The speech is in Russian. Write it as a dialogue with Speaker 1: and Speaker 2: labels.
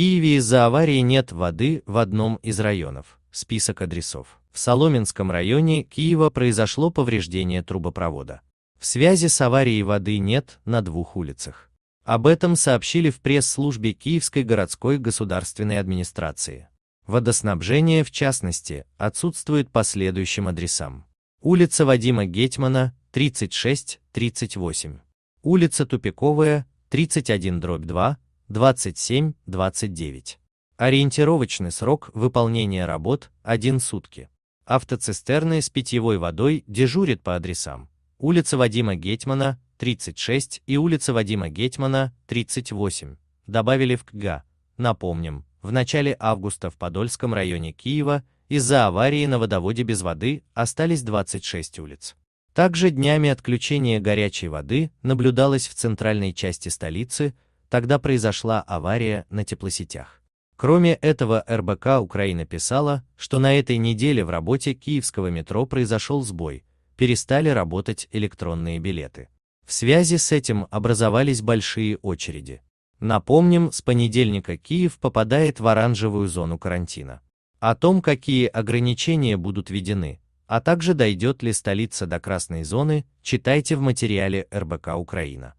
Speaker 1: Киеве из-за аварии нет воды в одном из районов. Список адресов. В Соломенском районе Киева произошло повреждение трубопровода. В связи с аварией воды нет на двух улицах. Об этом сообщили в пресс-службе Киевской городской государственной администрации. Водоснабжение, в частности, отсутствует по следующим адресам. Улица Вадима Гетьмана, 36, 38. Улица Тупиковая, 31 дробь 2, 27-29. Ориентировочный срок выполнения работ – 1 сутки. Автоцистерны с питьевой водой дежурят по адресам. Улица Вадима Гетьмана 36 и улица Вадима Гетьмана 38. Добавили в КГА. Напомним, в начале августа в Подольском районе Киева из-за аварии на водоводе без воды остались 26 улиц. Также днями отключения горячей воды наблюдалось в центральной части столицы, Тогда произошла авария на теплосетях. Кроме этого, РБК Украина писала, что на этой неделе в работе киевского метро произошел сбой, перестали работать электронные билеты. В связи с этим образовались большие очереди. Напомним, с понедельника Киев попадает в оранжевую зону карантина. О том, какие ограничения будут введены, а также дойдет ли столица до красной зоны, читайте в материале РБК Украина.